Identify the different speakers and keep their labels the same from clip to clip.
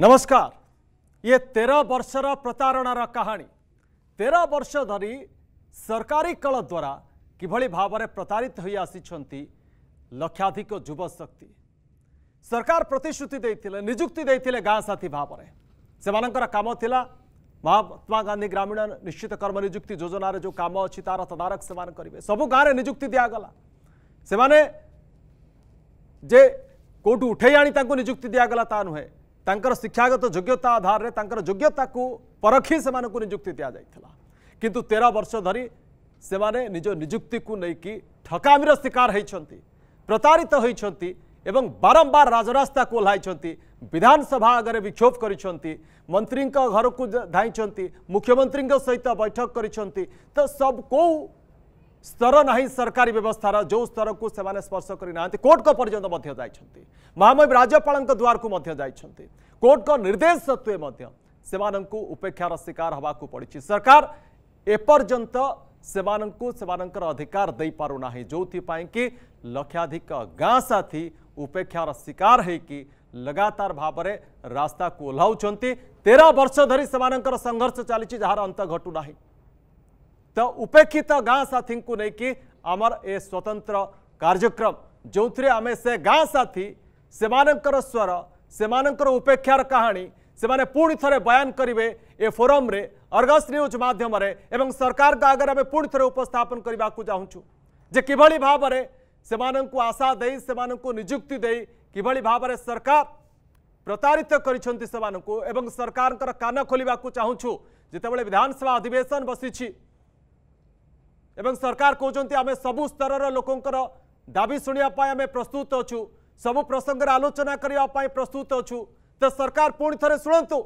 Speaker 1: नमस्कार ये तेरह वर्षर प्रतारणार कहानी तेरह वर्ष धरी सरकारी कल द्वारा किभली भाव प्रतारित हो आसी लक्षाधिक युवशक्ति सरकार प्रतिश्रुति निजुक्ति गाँ साथी भाव में से कम थिला महात्मा गांधी ग्रामीण निश्चित कर्म निजुक्ति योजन जो कम अच्छी तार तदारक से करेंगे सब गाँव में निजुक्ति दिगला से जे कौटू उठे आनी निजुक्ति दिगला ता नुहे ତାଙ୍କର ଶିକ୍ଷାଗତ ଯୋଗ୍ୟତା ଆଧାରରେ ତାଙ୍କର ଯୋଗ୍ୟତାକୁ ପରଖି ସେମାନଙ୍କୁ ନିଯୁକ୍ତି ଦିଆଯାଇଥିଲା କିନ୍ତୁ ତେର ବର୍ଷ ଧରି ସେମାନେ ନିଜ ନିଯୁକ୍ତିକୁ ନେଇକି ଠକାମିର ଶିକାର ହୋଇଛନ୍ତି ପ୍ରତାରିତ ହୋଇଛନ୍ତି ଏବଂ ବାରମ୍ବାର ରାଜରାସ୍ତାକୁ ଓହ୍ଲାଇଛନ୍ତି ବିଧାନସଭା ଆଗରେ ବିକ୍ଷୋଭ କରିଛନ୍ତି ମନ୍ତ୍ରୀଙ୍କ ଘରକୁ ଧାଇଁଛନ୍ତି ମୁଖ୍ୟମନ୍ତ୍ରୀଙ୍କ ସହିତ ବୈଠକ କରିଛନ୍ତି ତ ସବୁ କେଉଁ ସ୍ତର ନାହିଁ ସରକାରୀ ବ୍ୟବସ୍ଥାର ଯେଉଁ ସ୍ତରକୁ ସେମାନେ ସ୍ପର୍ଶ କରିନାହାନ୍ତି କୋର୍ଟଙ୍କ ପର୍ଯ୍ୟନ୍ତ ମଧ୍ୟ ଯାଇଛନ୍ତି ମହାମହିମ ରାଜ୍ୟପାଳଙ୍କ ଦ୍ୱାରକୁ ମଧ୍ୟ ଯାଇଛନ୍ତି କୋର୍ଟଙ୍କ ନିର୍ଦ୍ଦେଶ ସତ୍ତ୍ୱେ ମଧ୍ୟ ସେମାନଙ୍କୁ ଉପେକ୍ଷାର ଶିକାର ହେବାକୁ ପଡ଼ିଛି ସରକାର ଏପର୍ଯ୍ୟନ୍ତ ସେମାନଙ୍କୁ ସେମାନଙ୍କର ଅଧିକାର ଦେଇପାରୁନାହିଁ ଯେଉଁଥିପାଇଁ କି ଲକ୍ଷାଧିକ ଗାଁ ସାଥୀ ଉପେକ୍ଷାର ଶିକାର ହେଇକି ଲଗାତାର ଭାବରେ ରାସ୍ତାକୁ ଓହ୍ଲାଉଛନ୍ତି ତେର ବର୍ଷ ଧରି ସେମାନଙ୍କର ସଂଘର୍ଷ ଚାଲିଛି ଯାହାର ଅନ୍ତ ଘଟୁନାହିଁ तो उपेक्षित गाँ साथी को लेकिन आमर ए स्वतंत्र कार्यक्रम जो थे आम से गाँ साथी से मानकर स्वर से मानकर उपेक्षार कहानी से मैंने पुणि थे बयान करेंगे ए फोरम रे, अर्गस न्यूज मध्यम एवं सरकार का आगे आम पुणि थे उपस्थापन करने को चाहूँ जे कि भाव में से आशा दे से निजुक्ति कि भाव में सरकार प्रतारित कर सरकार कान खोल चाहूँ जिते विधानसभा अधिवेशन बसी এবং সরকার কৌন আমি সবু স্তরের লোকর দাবি শুণাপি আমি প্রস্তুত অছু সবু প্রসঙ্গের আলোচনা করা প্রস্তুত অছু তো সরকার পুঁ থে শুণতু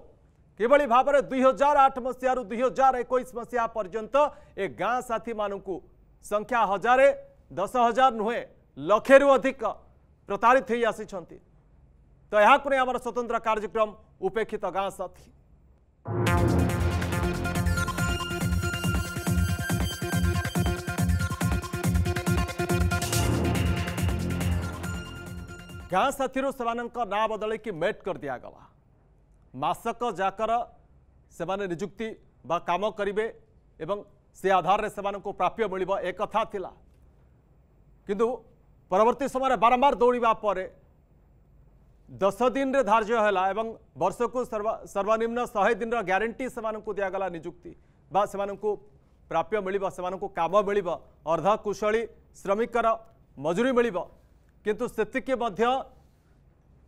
Speaker 1: কিভাবে ভাবে দুই হাজার আট মশিয়ার দুই হাজার একুশ মশিয়া পর্যন্ত এ গাঁ সাথী মানুষ সংখ্যা হাজারে দশ হাজার নুহে লক্ষেরু অধিক প্রতারিত হয়ে আসি তো এখন আমার স্বতন্ত্র কার্যক্রম উপেক্ষিত গাঁ সাথী गाँ साथी से ना बदल कि मेट कर दिगला मसक जाकर से निजुक्ति काम करे से आधार से प्राप्य मिल एक किंतु परवर्त समय बारंबार दौड़ाप दस दिन धार्ज है वर्ष को सर्वनिम्न शहे दिन ग्यारंटी से दिगला निजुक्ति से प्राप्य मिल से काम मिल अर्धकुशी श्रमिकर मजूरी मिल किंतु ସେତିକି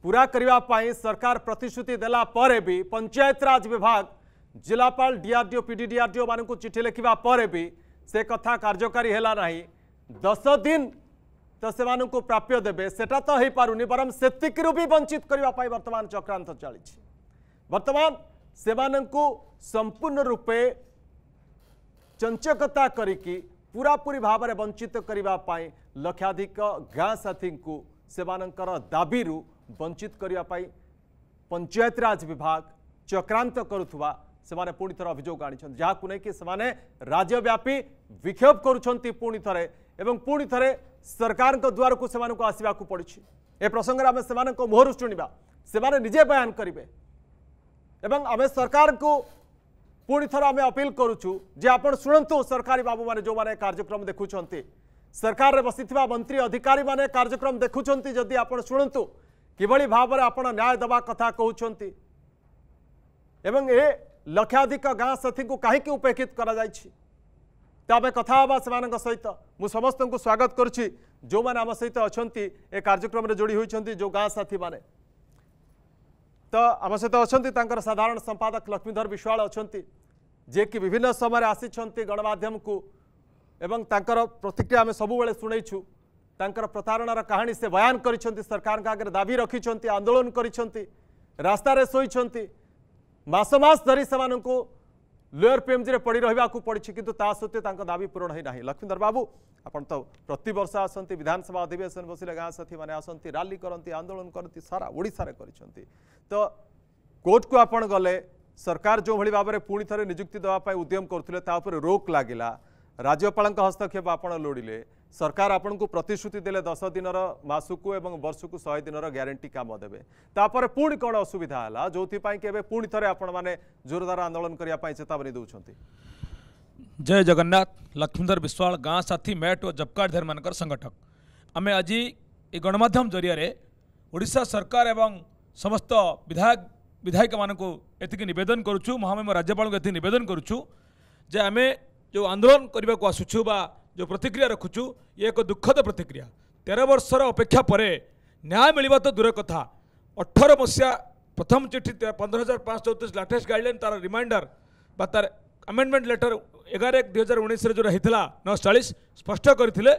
Speaker 1: पूरा करने सरकार प्रतिश्रुति देलापर भी पंचायतराज विभाग जिलापा डीआरडीओ पीडीडीआरडीओ मान चिठी लिखा भी से कथा कार्यकारी है ना दस दिन तो से प्राप्य देवे से हो तो हो पारे बरम से भी वंचित करने बर्तमान चक्रांत चली बर्तमान से संपूर्ण रूपे चंचकता की पूरापूरी भाव में वंचित करने लक्षाधिक गाँ साथी को दाबी वंचित करने पंचायतराज विभाग चक्रांत करुवा से पुणी थर अभोग आनी नहीं कि राज्यव्यापी विक्षोभ कर सरकार द्वार को सेना आसवाक पड़ी ए प्रसंग आम से मुहर शुणा से बयान करेंगे एवं आम सरकार को ପୁଣି ଥରେ ଆମେ ଅପିଲ କରୁଛୁ ଯେ ଆପଣ ଶୁଣନ୍ତୁ ସରକାରୀ ବାବୁମାନେ ଯେଉଁମାନେ କାର୍ଯ୍ୟକ୍ରମ ଦେଖୁଛନ୍ତି ସରକାରରେ ବସିଥିବା ମନ୍ତ୍ରୀ ଅଧିକାରୀମାନେ କାର୍ଯ୍ୟକ୍ରମ ଦେଖୁଛନ୍ତି ଯଦି ଆପଣ ଶୁଣନ୍ତୁ କିଭଳି ଭାବରେ ଆପଣ ନ୍ୟାୟ ଦେବା କଥା କହୁଛନ୍ତି ଏବଂ ଏ ଲକ୍ଷାଧିକ ଗାଁ ସାଥୀଙ୍କୁ କାହିଁକି ଉପେକ୍ଷିତ କରାଯାଇଛି ତ ଆମେ କଥା ହେବା ସେମାନଙ୍କ ସହିତ ମୁଁ ସମସ୍ତଙ୍କୁ ସ୍ୱାଗତ କରୁଛି ଯେଉଁମାନେ ଆମ ସହିତ ଅଛନ୍ତି ଏ କାର୍ଯ୍ୟକ୍ରମରେ ଯୋଡ଼ି ହୋଇଛନ୍ତି ଯେଉଁ ଗାଁ ସାଥୀମାନେ ତ ଆମ ସହିତ ଅଛନ୍ତି ତାଙ୍କର ସାଧାରଣ ସମ୍ପାଦକ ଲକ୍ଷ୍ମୀଧର ବିଶ୍ୱାଳ ଅଛନ୍ତି ଯିଏକି ବିଭିନ୍ନ ସମୟରେ ଆସିଛନ୍ତି ଗଣମାଧ୍ୟମକୁ ଏବଂ ତାଙ୍କର ପ୍ରତିକ୍ରିୟା ଆମେ ସବୁବେଳେ ଶୁଣେଇଛୁ ତାଙ୍କର ପ୍ରତାରଣାର କାହାଣୀ ସେ ବୟାନ କରିଛନ୍ତି ସରକାରଙ୍କ ଆଗରେ ଦାବି ରଖିଛନ୍ତି ଆନ୍ଦୋଳନ କରିଛନ୍ତି ରାସ୍ତାରେ ଶୋଇଛନ୍ତି ମାସ ମାସ ଧରି ସେମାନଙ୍କୁ ଲେୟର ପିଏମ୍ଜିରେ ପଡ଼ି ରହିବାକୁ ପଡ଼ିଛି କିନ୍ତୁ ତା ସତ୍ତ୍ୱେ ତାଙ୍କ ଦାବି ପୂରଣ ହୋଇନାହିଁ ଲକ୍ଷ୍ମୀଧର ବାବୁ ଆପଣ ତ ପ୍ରତିବର୍ଷ ଆସନ୍ତି ବିଧାନସଭା ଅଧିବେଶନ ବସିଲେ ଗାଁ ସାଥୀମାନେ ଆସନ୍ତି ରାଲି କରନ୍ତି ଆନ୍ଦୋଳନ କରନ୍ତି ସାରା ଓଡ଼ିଶାରେ କରିଛନ୍ତି ତ କୋର୍ଟକୁ ଆପଣ ଗଲେ ସରକାର ଯେଉଁଭଳି ଭାବରେ ପୁଣି ଥରେ ନିଯୁକ୍ତି ଦେବା ପାଇଁ ଉଦ୍ୟମ କରୁଥିଲେ ତା ଉପରେ ରୋକ୍ ଲାଗିଲା ରାଜ୍ୟପାଳଙ୍କ ହସ୍ତକ୍ଷେପ ଆପଣ ଲୋଡ଼ିଲେ सरकार आपको प्रतिश्रुति दे दस दिन मसकू और वर्षक शहे दिन ग्यारंटी कम देवे पुणी कौन असुविधा है जो पुणी थे आपण जोरदार आंदोलन करने चेतावनी दौरान
Speaker 2: जय जगन्नाथ लक्ष्मीधर विश्वाल गाँ साथी मेट और जबकार्डधारी मान संगठक आम आज ये गणमाध्यम जरिया सरकार एवं समस्त विधायक विधायक मानक एति नवेदन करुचु महामहिम राज्यपाल ये नवेदन करुचु जे आम जो आंदोलन करने को आसुचु जो प्रतिक्रिया रखुचु ये एक दुखद प्रतिक्रिया तेरह वर्षर अपेक्षा पर न्याय मिलवा तो दूर कथा अठर मसीहा प्रथम चिठी पंद्रह हजार पाँच चौतीस लाटेस्ट गाइडलैन तार रिमाइंडर बा तार आमेंडमेंट लेटर एगार एक दुई हजार उन्नीस जो होता नौ चालीस स्पष्ट करते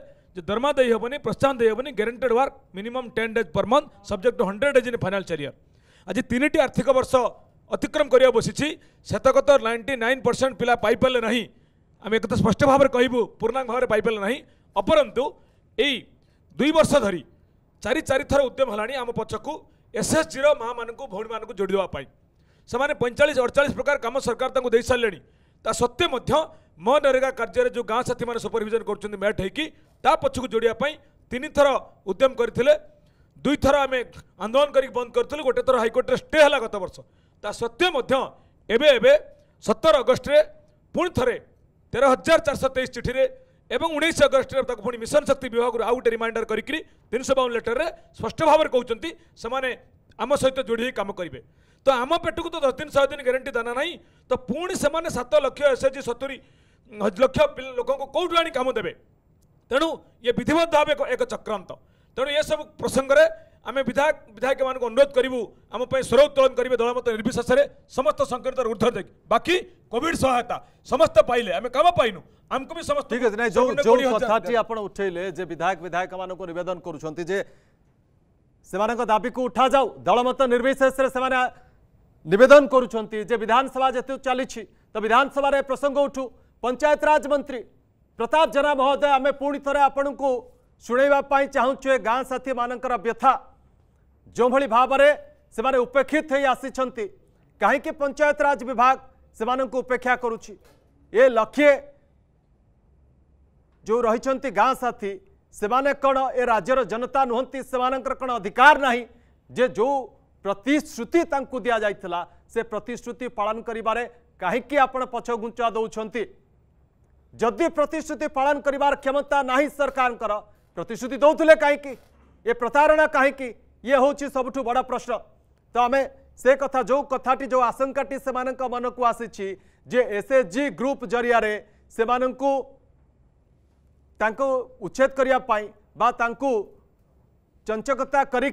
Speaker 2: दरमा दे हेनी प्रोत्साहन दे हेनी guaranteed work minimum ten days per month subject hundred days in final चारियर आज तीन आर्थिक वर्ष अतिक्रम कर बसी सेतक तो नाइंटी नाइन परसेंट पिला पाइपारे ना आम एक तो स्पष्ट भाव में कहूँ पूर्णांग भाव में पाइल ना अपरंतु यही दुई वर्ष धरी चारि चारि थर उद्यम है आम पछकु एसएसजी मा मूँ भौणी मूँ जोड़ीदेवाई से पैंचाश अड़चाश प्रकार कम सरकार दे सारे ता सत्वे मो नरेगा कार्य जो गाँ साथी मैंने सुपरभिजन कर मैट हो पछक जोड़ापी तीन थर उद्यम करते दुई थर आम आंदोलन कर बंद करूँ गोटे थर हाइकोर्टे स्टे गत बर्ष ता सत्वे सतर अगस्ट पुणी थे तेरह हजार चार सौ तेईस चिठी में उन्नीस अगस्ट पुणी मिशन शक्ति विभाग आउ गोटे रिमाइंडर करवन सौ बावन लेटर में स्पष्ट भाव में कहते से आम सहित जोड़ी कम करेंगे तो आम पेट को तो दस दिन शह दिन ग्यारंटी दाना ना तो पुणी से सत लक्ष एस एच जी सतुरी लक्ष लोक कौटू आम देते तेणु ये विधिवत भाव एक चक्रांत तेणु ये सब प्रसंगे आम विधायक विधायक मान को अनुरोध करूँ आम उत्तोलन करेंगे दल मत निर्विशेष समस्त संक्रमित ऊर्धर देख बाकी कोविड सहायता समस्त पाइले आम कम पाइनु आमको भी समस्त ठीक है जो जो कथाटी
Speaker 1: आप उठेले विधायक विधायक मान को नवेदन करुँच दाबी को उठा जाऊ दल मत निर्विशेष नवेदन करुँच विधानसभा जो चली तो विधानसभा प्रसंग उठू पंचायतराज मंत्री प्रताप जेना महोदय आम पुणी थे आपण को शुणाइवाई चाहूँ गाँ साथी मान व्यथा जो जोभली भाव में से उपेक्षित हो आसी कहीं पंचायतराज विभाग से उपेक्षा करुच्ची ए जो रही गाँ साथी से कौन ए राज्यर जनता नुहति से कौन अधिकार ना जे जो प्रतिश्रुति दि जाता से प्रतिश्रुति पालन करें कहीं दौरान जदि प्रतिश्रुति पालन करार क्षमता ना सरकार प्रतिश्रुति दौले कहीं प्रतारणा कहीं ये हूँ सब बड़ा प्रश्न तो आम से कथा जो कथी जो आशंकाटी से मन को आसी एस एच जि ग्रुप जरिया से उच्छेद करने चंचकता कर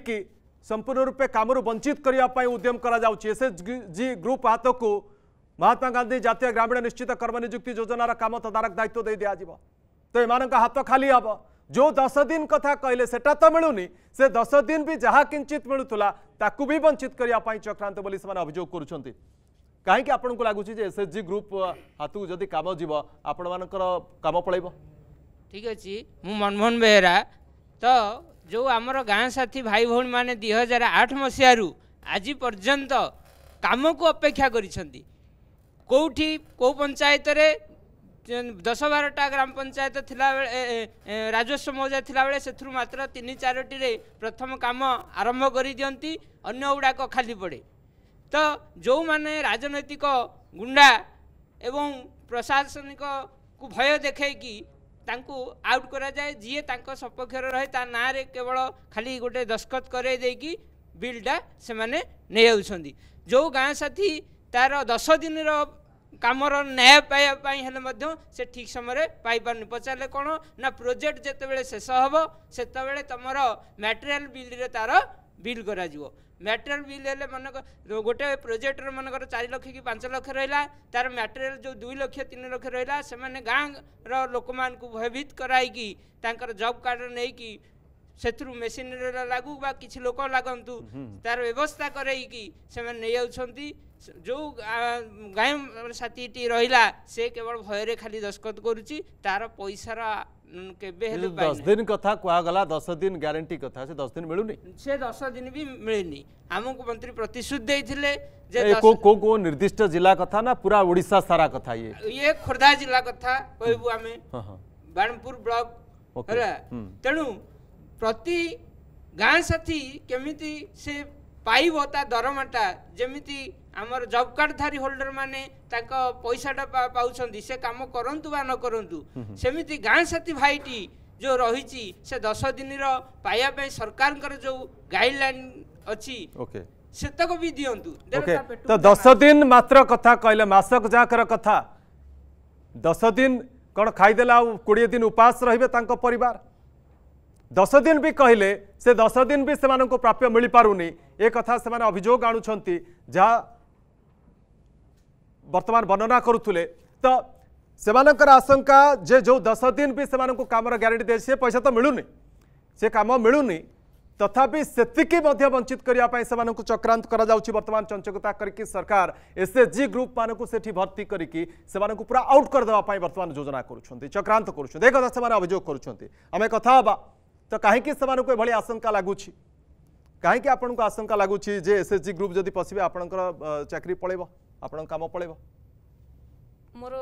Speaker 1: संपूर्ण रूपे कमर वंचित करने उद्यम कर एस एच जि ग्रुप हाथ को महात्मा गांधी जितिय ग्रामीण निश्चित कर्म निजुक्ति योजनार काम तदारक दायित्व दे दिजाव तो यहाँ हाथ खाली हम जो दस दिन कथा कहले सेटा तो मिलूनी से दस दिन भी जहाँ किंचित मिलूला ताकू भी वंचित करने चक्रांत बोली से अभोग कर कहीं आपण को लगुच एसएचजी ग्रुप हाथ को जदि कम जीव आपण मानकर पल
Speaker 3: ठीक अच्छे मनमोहन बेहरा तो जो आमर गाँ साथी भाई भाई मैंने दुई हजार आठ मसीह आज पर्यंत कम को अपेक्षा कर पंचायत ଦଶ ବାରଟା ଗ୍ରାମ ପଞ୍ଚାୟତ ଥିଲାବେଳେ ରାଜସ୍ୱ ମୌଜା ଥିଲାବେଳେ ସେଥିରୁ ମାତ୍ର ତିନି ଚାରୋଟିରେ ପ୍ରଥମ କାମ ଆରମ୍ଭ କରିଦିଅନ୍ତି ଅନ୍ୟ ଗୁଡ଼ାକ ଖାଲି ପଡ଼େ ତ ଯେଉଁମାନେ ରାଜନୈତିକ ଗୁଣ୍ଡା ଏବଂ ପ୍ରଶାସନିକକୁ ଭୟ ଦେଖାଇକି ତାଙ୍କୁ ଆଉଟ୍ କରାଯାଏ ଯିଏ ତାଙ୍କ ସପକ୍ଷରେ ରହେ ତା ନାଁରେ କେବଳ ଖାଲି ଗୋଟେ ଦସ୍ତଖତ କରାଇ ଦେଇକି ବିଲ୍ଟା ସେମାନେ ନେଇଯାଉଛନ୍ତି ଯେଉଁ ଗାଁ ସାଥି ତା'ର ଦଶ ଦିନର কামর ন্যায় পাইয়া হলে মধ্য সে ঠিক সময়ে পাইপারনি পচারে কোণ না প্রোজেক্ট যেতবে শেষ হব সেতবে তোমার ম্যাটেরিয়াল বিলরে তার বিল করা ମ୍ୟାଟେରିଆଲ ବିଲ୍ ହେଲେ ମନେକର ଗୋଟେ ପ୍ରୋଜେକ୍ଟର ମନେକର ଚାରି ଲକ୍ଷ କି ପାଞ୍ଚ ଲକ୍ଷ ରହିଲା ତା'ର ମ୍ୟାଟେରିଆଲ ଯେଉଁ ଦୁଇ ଲକ୍ଷ ତିନି ଲକ୍ଷ ରହିଲା ସେମାନେ ଗାଁର ଲୋକମାନଙ୍କୁ ଭୟଭୀତ କରାଇକି ତାଙ୍କର ଜବ୍ କାର୍ଡ଼ ନେଇକି ସେଥିରୁ ମେସିନରୀର ଲାଗୁ ବା କିଛି ଲୋକ ଲାଗନ୍ତୁ ତାର ବ୍ୟବସ୍ଥା କରେଇକି ସେମାନେ ନେଇଯାଉଛନ୍ତି ଯେଉଁ ଗାଈ ସାଥିଟି ରହିଲା ସେ କେବଳ ଭୟରେ ଖାଲି ଦସ୍ତଖତ କରୁଛି ତାର ପଇସାର କେବେ ହେଲେ ଦଶ
Speaker 1: ଦିନ କଥା କୁହାଗଲା ଦଶ ଦିନ ଗ୍ୟାରେଣ୍ଟି କଥା ସେ ଦଶ ଦିନ ମିଳୁନି
Speaker 3: ସେ ଦଶ ଦିନ ବି ମିଳିନି ଆମକୁ ମନ୍ତ୍ରୀ ପ୍ରତିଶ୍ରୁତି ଦେଇଥିଲେ ଯେ କୋଉ
Speaker 1: କୋଉ ନିର୍ଦ୍ଦିଷ୍ଟ ଜିଲ୍ଲା କଥା ନା ପୁରା ଓଡ଼ିଶା ସାରା କଥା ଇଏ
Speaker 3: ଇଏ ଖୋର୍ଦ୍ଧା ଜିଲ୍ଲା କଥା କହିବୁ ଆମେ ବାଣପୁର ବ୍ଲକ ହେଲା ତେଣୁ ପ୍ରତି ଗାଁ ସାଥି କେମିତି ସେ ପାଇବ ତା ଦରମାଟା ଯେମିତି ଆମର ଜବ୍ କାର୍ଡ଼ଧାରୀ ହୋଲ୍ଡର୍ମାନେ ତାଙ୍କ ପଇସାଟା ପାଉଛନ୍ତି ସେ କାମ କରନ୍ତୁ ବା ନ କରନ୍ତୁ ସେମିତି ଗାଁ ସାଥି ଭାଇଟି ଯେଉଁ ରହିଛି ସେ ଦଶ ଦିନର ପାଇବା ପାଇଁ ସରକାରଙ୍କର ଯେଉଁ ଗାଇଡ଼ଲାଇନ୍ ଅଛି ସେତକ ବି ଦିଅନ୍ତୁ ତ
Speaker 1: ଦଶ ଦିନ ମାତ୍ର କଥା କହିଲେ ମାସକ ଯାହାଙ୍କର କଥା ଦଶ ଦିନ କ'ଣ ଖାଇଦେଲେ ଆଉ କୋଡ଼ିଏ ଦିନ ଉପାସ ରହିବେ ତାଙ୍କ ପରିବାର दस दिन भी कहले से दस दिन भी से प्राप्य मिल पार नहीं एक से अभोग आर्तमान जहाँ बर्तमान वर्णना करुले तो से आशंका जे जो दस दिन भी से कमर ग्यारंटी दे पैसा तो मिलूनी से कम मिलूनी तथापि से वंचित करने से चक्रांत कर सरकार चंचकता करके सरकार ग्रुप मानक भर्ती भर्ती से पूरा आउट करदे बर्तमान योजना करुँच चक्रांत से अभोग करें कथा ତ କାହିଁକି ସେମାନଙ୍କୁ ଏଭଳି ଆଶଙ୍କା ଲାଗୁଛି କାହିଁକି ଆପଣଙ୍କୁ ଆଶଙ୍କା ଲାଗୁଛି ଯେ ଏସ୍ଏସ୍ଜି ଗ୍ରୁପ୍ ଯଦି ପଶିବେ ଆପଣଙ୍କର ଚାକିରି ପଳେଇବ ଆପଣଙ୍କ କାମ ପଳେଇବ
Speaker 4: ମୋର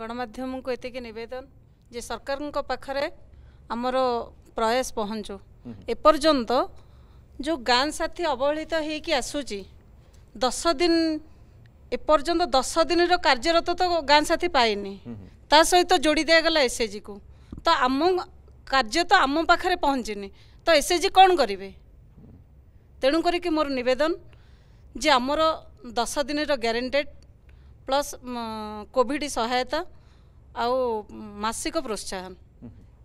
Speaker 4: ଗଣମାଧ୍ୟମକୁ ଏତିକି ନିବେଦନ ଯେ ସରକାରଙ୍କ ପାଖରେ ଆମର ପ୍ରୟାସ ପହଞ୍ଚୁ ଏପର୍ଯ୍ୟନ୍ତ ଯେଉଁ ଗାଁ ସାଥୀ ଅବହେଳିତ ହେଇକି ଆସୁଛି ଦଶ ଦିନ ଏପର୍ଯ୍ୟନ୍ତ ଦଶ ଦିନର କାର୍ଯ୍ୟରତ ତ ଗାଁ ସାଥୀ ପାଇନି ତା ସହିତ ଯୋଡ଼ି ଦିଆଗଲା ଏସ୍ଏଜିକୁ ତ ଆମ କାର୍ଯ୍ୟ ତ ଆମ ପାଖରେ ପହଞ୍ଚିନି ତ ଏସ୍ଏଚ୍ଜି କ'ଣ କରିବେ ତେଣୁ କରିକି ମୋର ନିବେଦନ ଯେ ଆମର ଦଶ ଦିନର ଗ୍ୟାରେଣ୍ଟେଡ଼ ପ୍ଲସ୍ କୋଭିଡ଼ ସହାୟତା ଆଉ ମାସିକ ପ୍ରୋତ୍ସାହନ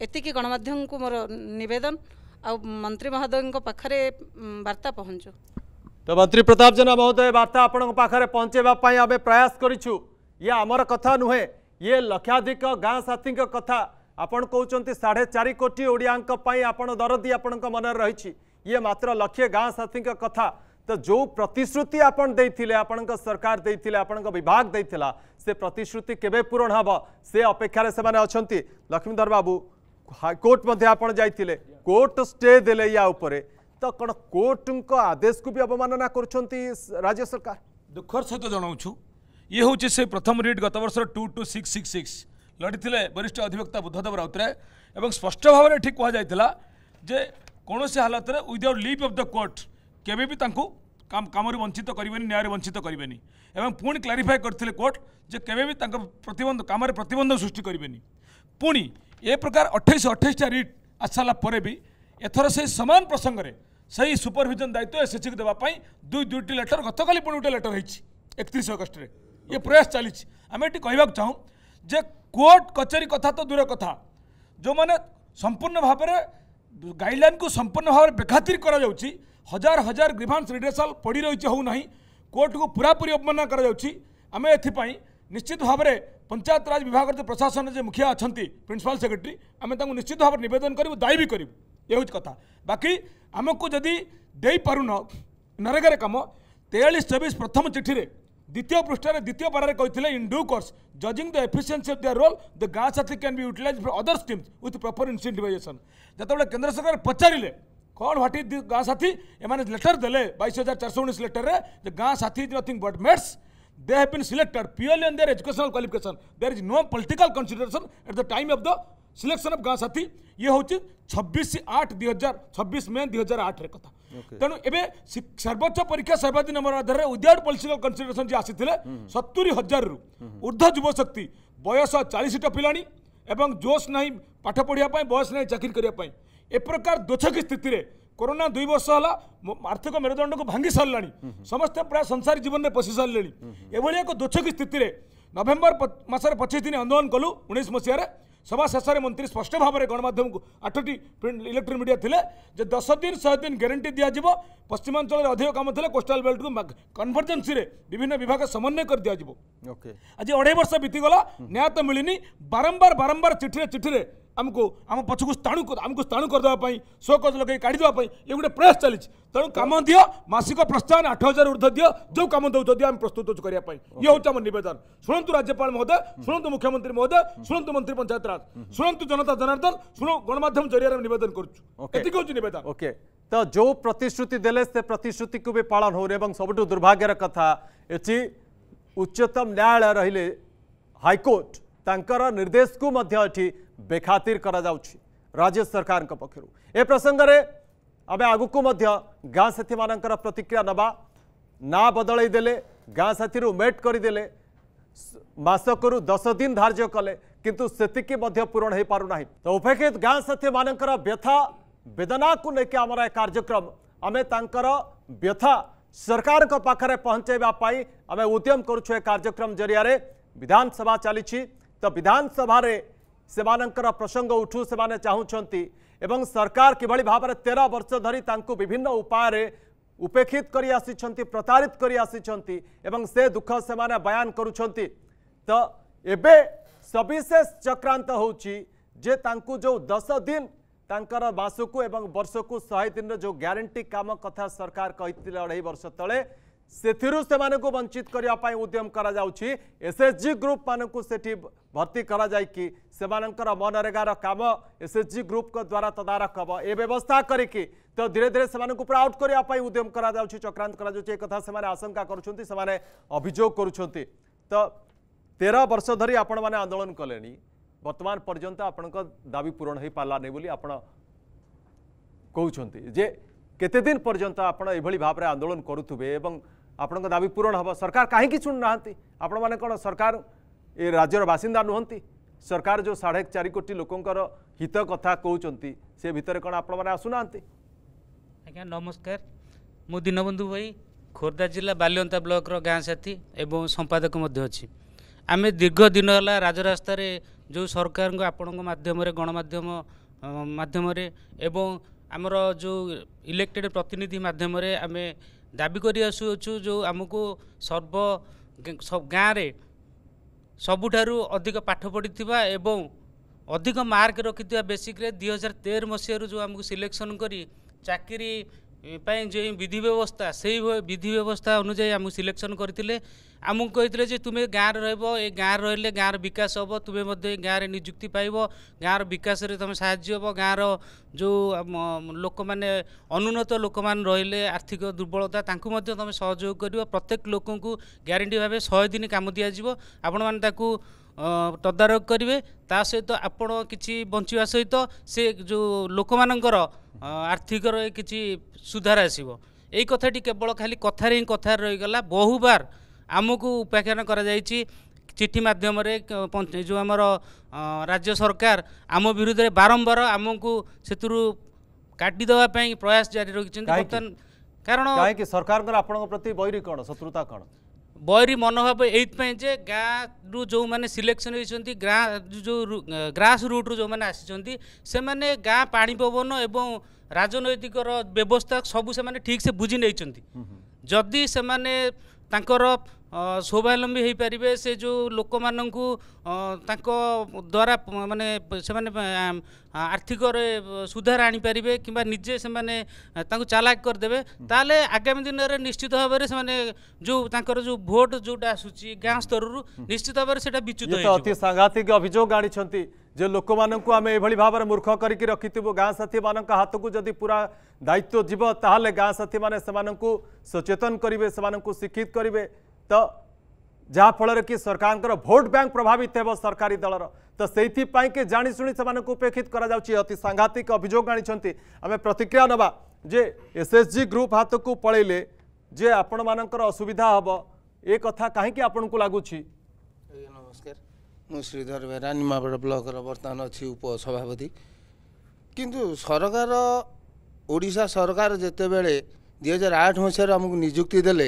Speaker 4: ଏତିକି ଗଣମାଧ୍ୟମକୁ ମୋର ନିବେଦନ ଆଉ ମନ୍ତ୍ରୀ ମହୋଦୟଙ୍କ ପାଖରେ ବାର୍ତ୍ତା ପହଞ୍ଚୁ
Speaker 1: ତ ମନ୍ତ୍ରୀ ପ୍ରତାପ ଜେନା ମହୋଦୟ ବାର୍ତ୍ତା ଆପଣଙ୍କ ପାଖରେ ପହଞ୍ଚାଇବା ପାଇଁ ଆମେ ପ୍ରୟାସ କରିଛୁ ଇଏ ଆମର କଥା ନୁହେଁ ଇଏ ଲକ୍ଷାଧିକ ଗାଁ ସାଥୀଙ୍କ କଥା ଆପଣ କହୁଛନ୍ତି ସାଢ଼େ ଚାରି କୋଟି ଓଡ଼ିଆଙ୍କ ପାଇଁ ଆପଣ ଦରଦି ଆପଣଙ୍କ ମନରେ ରହିଛି ଇଏ ମାତ୍ର ଲକ୍ଷେ ଗାଁ ସାଥୀଙ୍କ କଥା ତ ଯେଉଁ ପ୍ରତିଶ୍ରୁତି ଆପଣ ଦେଇଥିଲେ ଆପଣଙ୍କ ସରକାର ଦେଇଥିଲେ ଆପଣଙ୍କ ବିଭାଗ ଦେଇଥିଲା ସେ ପ୍ରତିଶ୍ରୁତି କେବେ ପୂରଣ ହେବ ସେ ଅପେକ୍ଷାରେ ସେମାନେ ଅଛନ୍ତି ଲକ୍ଷ୍ମୀଧର ବାବୁ ହାଇକୋର୍ଟ ମଧ୍ୟ ଆପଣ ଯାଇଥିଲେ କୋର୍ଟ ଷ୍ଟେ ଦେଲେ ୟା ଉପରେ ତ କ'ଣ କୋର୍ଟଙ୍କ ଆଦେଶକୁ ବି ଅବମାନନା କରୁଛନ୍ତି ରାଜ୍ୟ ସରକାର
Speaker 2: ଦୁଃଖର ସହିତ ଜଣାଉଛୁ ଇଏ ହେଉଛି ସେ ପ୍ରଥମ ରିଟ୍ ଗତ ବର୍ଷର two two six six six ଲଢ଼ିଥିଲେ ବରିଷ୍ଠ ଅଧିବକ୍ତା ବୁଦ୍ଧଦେବ ରାଉତରାୟ ଏବଂ ସ୍ପଷ୍ଟ ଭାବରେ ଏଠି କୁହାଯାଇଥିଲା ଯେ କୌଣସି ହାଲତରେ without leave of the court କେବେ ବି ତାଙ୍କୁ କାମରୁ ବଞ୍ଚିତ କରିବେନି ନ୍ୟାୟରୁ ବଞ୍ଚିତ କରିବେନି ଏବଂ ପୁଣି କ୍ଲାରିଫାଏ କରିଥିଲେ କୋର୍ଟ ଯେ କେବେ ବି ତାଙ୍କ ପ୍ରତିବନ୍ଧ କାମରେ ପ୍ରତିବନ୍ଧ ସୃଷ୍ଟି କରିବେନି ପୁଣି ଏ ପ୍ରକାର ଅଠେଇଶ ଅଠେଇଶଟା ରିଟ୍ ଆସିସାରିଲା ପରେ ବି ଏଥର ସେହି ସମାନ ପ୍ରସଙ୍ଗରେ ସେହି ସୁପରଭିଜନ ଦାୟିତ୍ୱ ଏସ୍ଏସ୍ସିକୁ ଦେବା ପାଇଁ ଦୁଇ ଦୁଇଟି ଲେଟର ଗତକାଲି ପୁଣି ଗୋଟେ ଲେଟର ହେଇଛି ଏକତିରିଶ ଅଗଷ୍ଟରେ ଇଏ ପ୍ରୟାସ ଚାଲିଛି ଆମେ ଏଠି କହିବାକୁ ଚାହୁଁ যে কোর্ট কচেরি কথা তো দূর কথা যে সম্পূর্ণ ভাবে গাইডলাইনকু সম্পূর্ণ ভাবে বেখাতির করা যাচ্ছে হাজার হাজার গ্রিভান্স রিডেসাল পড়ি রয়েছে হো না কোর্টকু পুরাপুরি অবমাননা করা যাচ্ছে আমি এথিপাই নিশ্চিত ভাবে পঞ্চায়েত রাজ বিভাগের যে প্রশাসন যে মুখিয়া অনেক প্রিন্সিপাল সেক্রেটারি আমি তাকে নিশ্চিত ভাবে নিবেদন করবু দায়ী বি করবু এ হচ্ছে কথা বাকি আমি যদি ଦେଇପାରୁନ ନରେଗାରେ କାମ ତେୟାଳିଶ ଚବିଶ ପ୍ରଥମ ଚିଠିରେ দ্বিতীয় পৃষ্ঠার দ্বিতীয় পারার কে in due course judging the efficiency of their role the Gaon Sathi can भी utilise for other schemes with proper incentivisation যেতবে केन्द्र सरकार पचारे कौन व्हाट इज गाँ साथी एम लेटर दे बैश हजार चार सौ उन्नीस लेटर में Gaon Sathi is nothing but mates they have been selected purely on their educational qualification there is no political consideration at the time of the selection of Gaon Sathi ये हूँ छब्बीस आठ दुई हजार छब्बीस मे दुई हजार आठ रहा ତେଣୁ ଏବେ ସର୍ବୋଚ୍ଚ ପରୀକ୍ଷା ସର୍ବାଧିକ ନମ୍ବର ଆଧାରରେ ଉଦୟଡ଼ ପଲିଟିକାଲ କନ୍ସିଡ଼େରେସନ ଯିଏ ଆସିଥିଲେ ସତୁରୀ ହଜାରରୁ ଉର୍ଦ୍ଧ୍ୱ ଯୁବଶକ୍ତି ବୟସ ଚାଳିଶଟା ପିଲାଣି ଏବଂ ଜୋସ୍ ନାହିଁ ପାଠ ପଢ଼ିବା ପାଇଁ ବୟସ ନାହିଁ ଚାକିରି କରିବା ପାଇଁ ଏପ୍ରକାର ଦୋଛକି ସ୍ଥିତିରେ କରୋନା ଦୁଇ ବର୍ଷ ହେଲା ଆର୍ଥିକ ମେରୁଦଣ୍ଡକୁ ଭାଙ୍ଗି ସାରିଲାଣି ସମସ୍ତେ ପ୍ରାୟ ସଂସାର ଜୀବନରେ ପଶି ସାରିଲେଣି ଏଭଳି ଏକ ଦୋଛକି ସ୍ଥିତିରେ ନଭେମ୍ବର ମାସରେ ପଚିଶ ଦିନ ଆନ୍ଦୋଳନ କଲୁ ଉଣେଇଶ ମସିହାରେ सभा शेष में मंत्री स्पष्ट भाव में गणमाध्यम को आठटी प्रिंट इलेक्ट्रोनिक मीडिया थे दस दिन शहे दिन ग्यारंटी दिज्व पश्चिमांचल अधिक कम थे कोस्टाल बेल्ट को कनभरजेन्सी विभिन्न विभाग समन्वय कर दिज्व आज अढ़ाई वर्ष बीतीगला न्याय तो मिलनी बारंबार बारंबार चिठीरे चिठी ଆମକୁ ଆମ ପଛକୁ ସ୍ଥାଣୁ ଆମକୁ ସ୍ଥାଣୁ କରିଦେବା ପାଇଁ ସୋକଜ ଲଗାଇ କାଢ଼ିଦେବା ପାଇଁ ଏ ଗୋଟେ ପ୍ରୟାସ ଚାଲିଛି ତେଣୁ କାମ ଦିଅ ମାସିକ ପ୍ରୋତ୍ସାହନ ଆଠ ହଜାର ଉର୍ଦ୍ଧ୍ୱ ଦିଅ ଯେଉଁ କାମ ଦେଉଛନ୍ତି ଆମେ ପ୍ରସ୍ତୁତ ଅଛୁ କରିବା ପାଇଁ ଇଏ ହେଉଛି ଆମ ନିବେଦନ ଶୁଣନ୍ତୁ ରାଜ୍ୟପାଳ ମହୋଦୟ ଶୁଣନ୍ତୁ ମୁଖ୍ୟମନ୍ତ୍ରୀ ମହୋଦୟ
Speaker 1: ଶୁଣନ୍ତୁ ମନ୍ତ୍ରୀ ପଞ୍ଚାୟତରାଜ ଶୁଣନ୍ତୁ ଜନତା ଜନାର୍ଦ୍ଦନ ଶୁଣୁ ଗଣମାଧ୍ୟମ ଜରିଆରେ ଆମେ ନିବେଦନ କରୁଛୁ ଏତିକି ହେଉଛି ନିବେଦନ ଓକେ ତ ଯେଉଁ ପ୍ରତିଶ୍ରୁତି ଦେଲେ ସେ ପ୍ରତିଶ୍ରୁତିକୁ ବି ପାଳନ ହେଉନି ଏବଂ ସବୁଠୁ ଦୁର୍ଭାଗ୍ୟର କଥା ଏଠି ଉଚ୍ଚତମ ନ୍ୟାୟାଳୟ ରହିଲେ ହାଇକୋର୍ଟ ତାଙ୍କର ନିର୍ଦ୍ଦେଶକୁ ମଧ୍ୟ ଏଠି ବେଖାତିର କରାଯାଉଛି ରାଜ୍ୟ ସରକାରଙ୍କ ପକ୍ଷରୁ ଏ ପ୍ରସଙ୍ଗରେ ଆମେ ଆଗକୁ ମଧ୍ୟ ଗାଁ ସାଥୀମାନଙ୍କର ପ୍ରତିକ୍ରିୟା ନେବା ନାଁ ବଦଳେଇ ଦେଲେ ଗାଁ ସାଥୀରୁ ମେଟ୍ କରିଦେଲେ ମାସକରୁ ଦଶ ଦିନ ଧାର୍ଯ୍ୟ କଲେ କିନ୍ତୁ ସେତିକି ମଧ୍ୟ ପୂରଣ ହୋଇପାରୁନାହିଁ ତ ଉପେକ୍ଷିତ ଗାଁ ସାଥୀମାନଙ୍କର ବ୍ୟଥା ବେଦନାକୁ ନେଇକି ଆମର ଏ କାର୍ଯ୍ୟକ୍ରମ ଆମେ ତାଙ୍କର ବ୍ୟଥା ସରକାରଙ୍କ ପାଖରେ ପହଞ୍ଚାଇବା ପାଇଁ ଆମେ ଉଦ୍ୟମ କରୁଛୁ ଏ କାର୍ଯ୍ୟକ୍ରମ ଜରିଆରେ ବିଧାନସଭା ଚାଲିଛି ତ ବିଧାନସଭାରେ ସେମାନଙ୍କର ପ୍ରସଙ୍ଗ ଉଠୁ ସେମାନେ ଚାହୁଁଛନ୍ତି ଏବଂ ସରକାର କିଭଳି ଭାବରେ ତେର ବର୍ଷ ଧରି ତାଙ୍କୁ ବିଭିନ୍ନ ଉପାୟରେ ଉପେକ୍ଷିତ କରି ଆସିଛନ୍ତି ପ୍ରତାରିତ କରି ଆସିଛନ୍ତି ଏବଂ ସେ ଦୁଃଖ ସେମାନେ ବୟାନ କରୁଛନ୍ତି ତ ଏବେ ସବିଶେଷ ଚକ୍ରାନ୍ତ ହେଉଛି ଯେ ତାଙ୍କୁ ଯେଉଁ ଦଶ ଦିନ ତାଙ୍କର ମାସକୁ ଏବଂ ବର୍ଷକୁ ଶହେ ଦିନର ଯେଉଁ ଗ୍ୟାରେଣ୍ଟି କାମ କଥା ସରକାର କହିଥିଲେ ଅଢ଼େଇ ବର୍ଷ ତଳେ ସେଥିରୁ ସେମାନଙ୍କୁ ବଞ୍ଚିତ କରିବା ପାଇଁ ଉଦ୍ୟମ କରାଯାଉଛି ଏସ୍ଏଚ୍ଜି ଗ୍ରୁପ୍ ମାନଙ୍କୁ ସେଠି ଭର୍ତ୍ତି କରାଯାଇକି ସେମାନଙ୍କର ମନରେଗାର କାମ ଏସ୍ଏଚ୍ଜି ଗ୍ରୁପ୍ଙ୍କ ଦ୍ୱାରା ତଦାରଖ ହେବ ଏ ବ୍ୟବସ୍ଥା କରିକି ତ ଧୀରେ ଧୀରେ ସେମାନଙ୍କୁ ପୁରା ଆଉଟ୍ କରିବା ପାଇଁ ଉଦ୍ୟମ କରାଯାଉଛି ଚକ୍ରାନ୍ତ କରାଯାଉଛି ଏ କଥା ସେମାନେ ଆଶଙ୍କା କରୁଛନ୍ତି ସେମାନେ ଅଭିଯୋଗ କରୁଛନ୍ତି ତ ତେର ବର୍ଷ ଧରି ଆପଣମାନେ ଆନ୍ଦୋଳନ କଲେଣି ବର୍ତ୍ତମାନ ପର୍ଯ୍ୟନ୍ତ ଆପଣଙ୍କ ଦାବି ପୂରଣ ହୋଇପାରିଲାନି ବୋଲି ଆପଣ କହୁଛନ୍ତି ଯେ କେତେଦିନ ପର୍ଯ୍ୟନ୍ତ ଆପଣ ଏଭଳି ଭାବରେ ଆନ୍ଦୋଳନ କରୁଥିବେ ଏବଂ আপনার দাবি পূরণ হব সরকার কী শুণু না আপন মানে কোণ সরকার এ রাজ্যর বাসিন্দা নুহতি সরকার যে সাড়ে চারি কোটি লোকর হিত কথা কৌন সে ভিতরে কোণ আপন মানে আসু না আজ্ঞা
Speaker 4: নমস্কার মু দীনবন্ধু ভাই খোর্ধা জেলা বালিয়ন্তা ব্লকর গাঁ সাথী এবং সম্পাদক মধ্যে অছি আমি দীর্ঘ দিন হলা রাজরাস্তায় যে সরকার আপনার মাধ্যমে গণমাধ্যম মাধ্যমে এবং আমার যে ইলেকটেড প্রতিনিধি মাধ্যমে আমি ଦାବି କରି ଆସୁଅଛୁ ଯେଉଁ ଆମକୁ ସର୍ବ ଗାଁରେ ସବୁଠାରୁ ଅଧିକ ପାଠ ପଢ଼ିଥିବା ଏବଂ ଅଧିକ ମାର୍କ ରଖିଥିବା ବେସିକ୍ରେ ଦୁଇ ହଜାର ତେର ମସିହାରୁ ଯେଉଁ ଆମକୁ ସିଲେକ୍ସନ୍ କରି ଚାକିରି ପାଇଁ ଯେଉଁ ବିଧି ବ୍ୟବସ୍ଥା ସେଇ ବିଧି ବ୍ୟବସ୍ଥା ଅନୁଯାୟୀ ଆମକୁ ସିଲେକ୍ସନ୍ କରିଥିଲେ ଆମକୁ କହିଥିଲେ ଯେ ତୁମେ ଗାଁରେ ରହିବ ଏ ଗାଁରେ ରହିଲେ ଗାଁର ବିକାଶ ହେବ ତୁମେ ମଧ୍ୟ ଏ ଗାଁରେ ନିଯୁକ୍ତି ପାଇବ ଗାଁର ବିକାଶରେ ତୁମେ ସାହାଯ୍ୟ ହେବ ଗାଁର ଯେଉଁ ଲୋକମାନେ ଅନୁନ୍ନତ ଲୋକମାନେ ରହିଲେ ଆର୍ଥିକ ଦୁର୍ବଳତା ତାଙ୍କୁ ମଧ୍ୟ ତୁମେ ସହଯୋଗ କରିବ ପ୍ରତ୍ୟେକ ଲୋକଙ୍କୁ ଗ୍ୟାରେଣ୍ଟି ଭାବେ ଶହେ ଦିନ କାମ ଦିଆଯିବ ଆପଣମାନେ ତାକୁ ତଦାରଖ କରିବେ ତା ସହିତ ଆପଣ କିଛି ବଞ୍ଚିବା ସହିତ ସେ ଯେଉଁ ଲୋକମାନଙ୍କର ଆର୍ଥିକର କିଛି ସୁଧାର ଆସିବ ଏଇ କଥାଟି କେବଳ ଖାଲି କଥାରେ ହିଁ କଥାରେ ରହିଗଲା ବହୁବାର ଆମକୁ ଉପାଖ୍ୟାନ କରାଯାଇଛି ଚିଠି ମାଧ୍ୟମରେ ଯେଉଁ ଆମର ରାଜ୍ୟ ସରକାର ଆମ ବିରୁଦ୍ଧରେ ବାରମ୍ବାର ଆମକୁ ସେଥିରୁ କାଟିଦେବା ପାଇଁ ପ୍ରୟାସ ଜାରି ରଖିଛନ୍ତି ବର୍ତ୍ତମାନ କାରଣ
Speaker 1: ସରକାରଙ୍କର ଆପଣଙ୍କ ପ୍ରତି ବୈରୀ କ'ଣ ଶତ୍ରୁତା କ'ଣ
Speaker 4: बैरी मनोभाव यहीपाई जे गाँव रू जो मैंने सिलेक्शन होती ग्राँ जो ग्रास रूट जो मैंने आसी से मैंने गाँ पा पवन एवं राजनैतिक व्यवस्था सब से ठीक से बुझी नहीं जदि से ସ୍ୱାବଲମ୍ବୀ ହୋଇପାରିବେ ସେ ଯେଉଁ ଲୋକମାନଙ୍କୁ ତାଙ୍କ ଦ୍ୱାରା ମାନେ ସେମାନେ ଆର୍ଥିକରେ ସୁଧାର ଆଣିପାରିବେ କିମ୍ବା ନିଜେ ସେମାନେ ତାଙ୍କୁ ଚାଲାକ କରିଦେବେ ତାହେଲେ ଆଗାମୀ ଦିନରେ ନିଶ୍ଚିତ ଭାବରେ ସେମାନେ ଯେଉଁ ତାଙ୍କର ଯେଉଁ ଭୋଟ ଯେଉଁଟା
Speaker 1: ଆସୁଛି ଗାଁ ସ୍ତରରୁ ନିଶ୍ଚିତ ଭାବରେ ସେଇଟା ବିଚ୍ୟୁତ ଅତି ସାଂଘାତିକ ଅଭିଯୋଗ ଆଣିଛନ୍ତି ଯେ ଲୋକମାନଙ୍କୁ ଆମେ ଏଭଳି ଭାବରେ ମୂର୍ଖ କରିକି ରଖିଥିବୁ ଗାଁ ସାଥୀମାନଙ୍କ ହାତକୁ ଯଦି ପୁରା ଦାୟିତ୍ୱ ଯିବ ତାହେଲେ ଗାଁ ସାଥୀମାନେ ସେମାନଙ୍କୁ ସଚେତନ କରିବେ ସେମାନଙ୍କୁ ଶିକ୍ଷିତ କରିବେ ତ ଯାହାଫଳରେ କି ସରକାରଙ୍କର ଭୋଟ୍ ବ୍ୟାଙ୍କ ପ୍ରଭାବିତ ହେବ ସରକାରୀ ଦଳର ତ ସେଇଥିପାଇଁ କି ଜାଣିଶୁଣି ସେମାନଙ୍କୁ ଉପେକ୍ଷିତ କରାଯାଉଛି ଅତି ସାଂଘାତିକ ଅଭିଯୋଗ ଆଣିଛନ୍ତି ଆମେ ପ୍ରତିକ୍ରିୟା ନେବା ଯେ ଏସ୍ଏସ୍ଜି ଗ୍ରୁପ୍ ହାତକୁ ପଳେଇଲେ ଯେ ଆପଣମାନଙ୍କର ଅସୁବିଧା ହେବ ଏ କଥା କାହିଁକି ଆପଣଙ୍କୁ ଲାଗୁଛି
Speaker 5: ନମସ୍କାର ମୁଁ ଶ୍ରୀଧର ବେହେରା ନିମାପଡ଼ା ବ୍ଲକର ବର୍ତ୍ତମାନ ଅଛି ଉପସଭାପତି କିନ୍ତୁ ସରକାର ଓଡ଼ିଶା ସରକାର ଯେତେବେଳେ ଦୁଇ ହଜାର ଆଠ ମସିହାରେ ଆମକୁ ନିଯୁକ୍ତି ଦେଲେ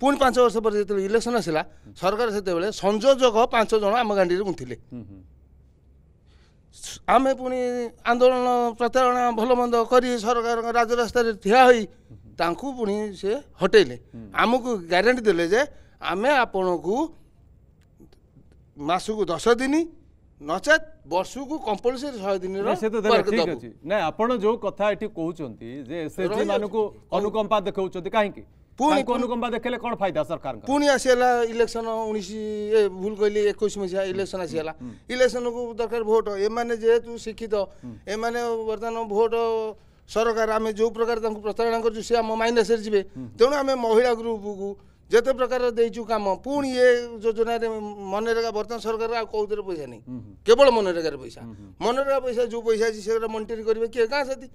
Speaker 5: पुन पाँच वर्ष पर्स इलेक्सन आसलाक पाँचजना गुन्थि आमे पि आन्दोलन प्रतारण भन्दै सरकार राजरास्तार थिए हटैले आमक ग्यारेन्टी दले आपणको मासकु दस दिन नचेत वर्षको
Speaker 1: कम्पलसरी ପୁଣି ଅନୁକମ୍ପ ଦେଖେଇଲେ କ'ଣ ଫାଇଦା ସରକାର ପୁଣି
Speaker 5: ଆସିଗଲା ଇଲେକ୍ସନ ଉଣେଇଶ ଏ ଭୁଲ କହିଲି ଏକୋଇଶ ମସିହା ଇଲେକ୍ସନ ଆସିଗଲା ଇଲେକ୍ସନକୁ ଦରକାର ଭୋଟ ଏମାନେ ଯେହେତୁ ଶିକ୍ଷିତ ଏମାନେ ବର୍ତ୍ତମାନ ଭୋଟ ସରକାର ଆମେ ଯେଉଁ ପ୍ରକାର ତାଙ୍କୁ ପ୍ରତାରଣା କରୁଛୁ ସେ ଆମ ମାଇନସରେ ଯିବେ ତେଣୁ ଆମେ ମହିଳା ଗ୍ରୁପକୁ ଯେତେ ପ୍ରକାର ଦେଇଛୁ କାମ ପୁଣି ଏ ଯୋଜନାରେ ମନରେଗା ବର୍ତ୍ତମାନ ସରକାର ଆଉ କେଉଁଥିରେ ପଇସା ନାହିଁ କେବଳ ମନରେଗାରେ ପଇସା ମନରେଗା ପଇସା ଯେଉଁ ପଇସା ଅଛି ସେଗୁଡ଼ା ମନିଟରିଂ କରିବେ କିଏ କାହା ସାଥି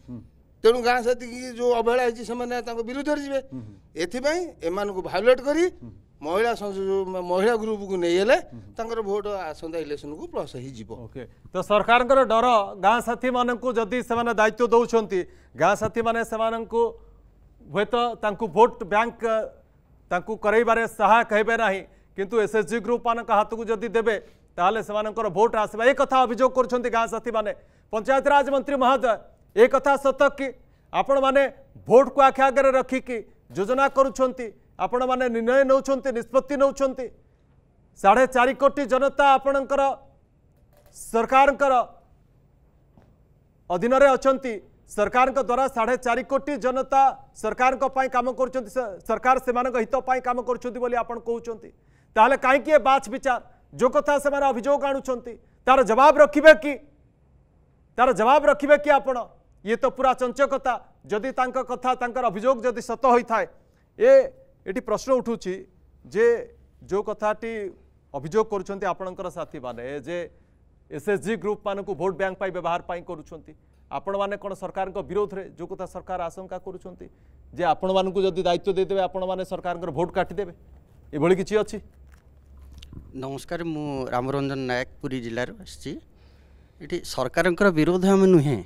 Speaker 5: तेणु गाँ सी जो अवहेला विरुद्ध जी एम को भायोलेट कर महिला महिला ग्रुप
Speaker 1: को नहीं गले भोट आसंता इलेक्शन को प्लस ओके तो सरकार डर गाँ साथी मानी से दायित्व दौंस गाँ साथी मैंने हे तो भोट बैंक कईबारे सहायक है ना कि एस एच जी ग्रुप मान हाथ को जदि देवे तो भोट आस एक अभोग कर गाँ साथी मैंने पंचायतराज मंत्री महोदय एक सत कि आपण मैने भोट को आखि आगे रखिकी योजना करुँच मैंने निर्णय नौ निष्पत्ति नौ साढ़े चार कोटी जनता आपण सरकार अधीन अच्छा सरकार द्वारा साढ़े चार कोटी जनता सरकार कम कर सरकार से हित कम कर कहीं बाछ विचार जो कथा से अभोग आणुंट तार जवाब रखिए कि तार जवाब रखिए कि आपड़ ইয়ে তো পুরা চঞ্চকতা যদি তাঙ্ক কথা তাঙ্কর অভিযোগ যদি সত হয়ে থাকে এ এটি প্রশ্ন উঠুছি যে যে কথাটি অভিযোগ করছেন আপনার সাথী মানে যে এসএসজি গ্রুপ মানুষ ভোট ব্যাঙ্ক পাই ব্যবহার পাই করছেন আপন মানে কোণ সরকার বিরোধে যে কথা সরকার আশঙ্কা করছেন যে আপন মানুষ যদি দায়িত্ব দিয়ে আপন মানে সরকার ভোট কাটিদেবে এভাবে কিছু অছি
Speaker 6: নমস্কার মু রামরঞ্জন নায়ক পুরী জেলার আসছি এটি সরকারের বিরোধ আমি নুহে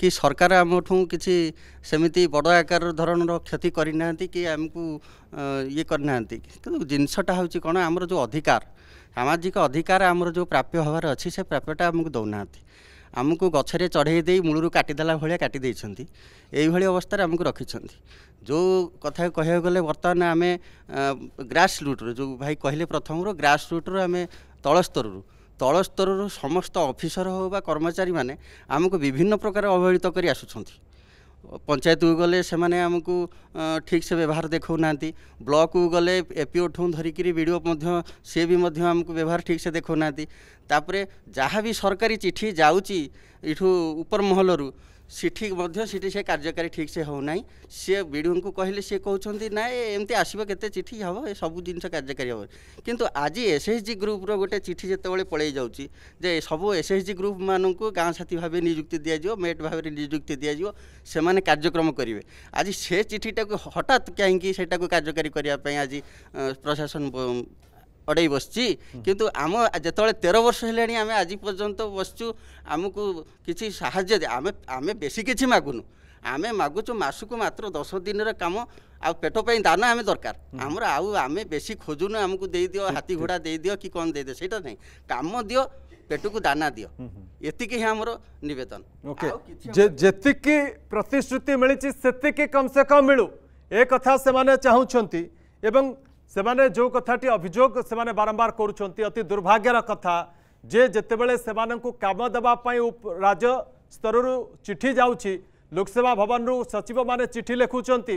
Speaker 6: କି ସରକାର ଆମଠୁ କିଛି ସେମିତି ବଡ଼ ଆକାର ଧରଣର କ୍ଷତି କରିନାହାନ୍ତି କି ଆମକୁ ଇଏ କରିନାହାନ୍ତି କିନ୍ତୁ ଜିନିଷଟା ହେଉଛି କ'ଣ ଆମର ଯେଉଁ ଅଧିକାର ସାମାଜିକ ଅଧିକାର ଆମର ଯେଉଁ ପ୍ରାପ୍ୟ ହେବାର ଅଛି ସେ ପ୍ରାପ୍ୟଟା ଆମକୁ ଦେଉନାହାନ୍ତି ଆମକୁ ଗଛରେ ଚଢ଼େଇ ଦେଇ ମୂଳରୁ କାଟିଦେଲା ଭଳିଆ କାଟି ଦେଇଛନ୍ତି ଏଇଭଳି ଅବସ୍ଥାରେ ଆମକୁ ରଖିଛନ୍ତି ଯେଉଁ କଥା କହିବାକୁ ଗଲେ ବର୍ତ୍ତମାନ ଆମେ ଗ୍ରାସ୍ ରୁଟ୍ରୁ ଯେଉଁ ଭାଇ କହିଲେ ପ୍ରଥମରୁ ଗ୍ରାସ୍ ରୁଟ୍ରୁ ଆମେ ତଳ ସ୍ତରରୁ ତଳ ସ୍ତରରୁ ସମସ୍ତ ଅଫିସର ହେଉ ବା କର୍ମଚାରୀମାନେ ଆମକୁ ବିଭିନ୍ନ ପ୍ରକାର ଅବହେଳିତ କରି ଆସୁଛନ୍ତି ପଞ୍ଚାୟତକୁ ଗଲେ ସେମାନେ ଆମକୁ ଠିକ୍ ସେ ବ୍ୟବହାର ଦେଖାଉନାହାନ୍ତି ବ୍ଲକକୁ ଗଲେ ଏପିଓଠୁ ଧରିକିରି ବି ଡି ଓ ମଧ୍ୟ ସିଏ ବି ମଧ୍ୟ ଆମକୁ ବ୍ୟବହାର ଠିକ୍ ସେ ଦେଖାଉନାହାନ୍ତି ତାପରେ ଯାହା ବି ସରକାରୀ ଚିଠି ଯାଉଛି ଏଠୁ ଉପର ମହଲରୁ ସେଠି ମଧ୍ୟ ସେଠି ସେ କାର୍ଯ୍ୟକାରୀ ଠିକ୍ସେ ହେଉନାହିଁ ସିଏ ବିଡ଼ିଓଙ୍କୁ କହିଲେ ସିଏ କହୁଛନ୍ତି ନା ଏମିତି ଆସିବ କେତେ ଚିଠି ହେବ ଏ ସବୁ ଜିନିଷ କାର୍ଯ୍ୟକାରୀ ହେବ କିନ୍ତୁ ଆଜି ଏସ୍ ଏଚ୍ ଜି ଗ୍ରୁପ୍ର ଗୋଟେ ଚିଠି ଯେତେବେଳେ ପଳେଇ ଯାଉଛି ଯେ ସବୁ ଏସ୍ ଏଚ୍ ଜି ଗ୍ରୁପ୍ମାନଙ୍କୁ ଗାଁ ସାଥୀ ଭାବେ ନିଯୁକ୍ତି ଦିଆଯିବ ମେଟ୍ ଭାବରେ ନିଯୁକ୍ତି ଦିଆଯିବ ସେମାନେ କାର୍ଯ୍ୟକ୍ରମ କରିବେ ଆଜି ସେ ଚିଠିଟାକୁ ହଠାତ୍ କାହିଁକି ସେଇଟାକୁ କାର୍ଯ୍ୟକାରୀ କରିବା ପାଇଁ ଆଜି ପ୍ରଶାସନ অডাই বসছি কিন্তু আম যেতবে তের বর্ষ হলে আমি আজ পর্যন্ত বসছু আমি কিছু সাহায্য আমি আমি বেশি কিছু মাগুনু ଆମେ ମାଗୁଛୁ ମାସକୁ ମାତ୍ର ଦଶ ଦିନର କାମ ଆଉ ପେଟ ପାଇଁ ଦାନା ଆମେ ଦରକାର ଆମର ଆଉ ଆମେ ବେଶୀ ଖୋଜୁନୁ ଆମକୁ ଦେଇଦିଅ ହାତୀ ଘୋଡ଼ା ଦେଇଦିଅ କି କ'ଣ ଦେଇଦିଅ ସେଇଟା ନାହିଁ କାମ ଦିଅ ପେଟକୁ ଦାନା ଦିଅ ଏତିକି ହିଁ ଆମର
Speaker 1: ନିବେଦନ ଯେତିକି ପ୍ରତିଶ୍ରୁତି ମିଳିଛି ସେତିକି କମ୍ ସେ କମ୍ ମିଳୁ ଏ କଥା ସେମାନେ ଚାହୁଁଛନ୍ତି ଏବଂ ସେମାନେ ଯେଉଁ କଥାଟି ଅଭିଯୋଗ ସେମାନେ ବାରମ୍ବାର କରୁଛନ୍ତି ଅତି ଦୁର୍ଭାଗ୍ୟର କଥା ଯେ ଯେତେବେଳେ ସେମାନଙ୍କୁ କାମ ଦେବା ପାଇଁ ରାଜ୍ୟ ସ୍ତରରୁ ଚିଠି ଯାଉଛି ଲୋକସେବା ଭବନରୁ ସଚିବମାନେ ଚିଠି ଲେଖୁଛନ୍ତି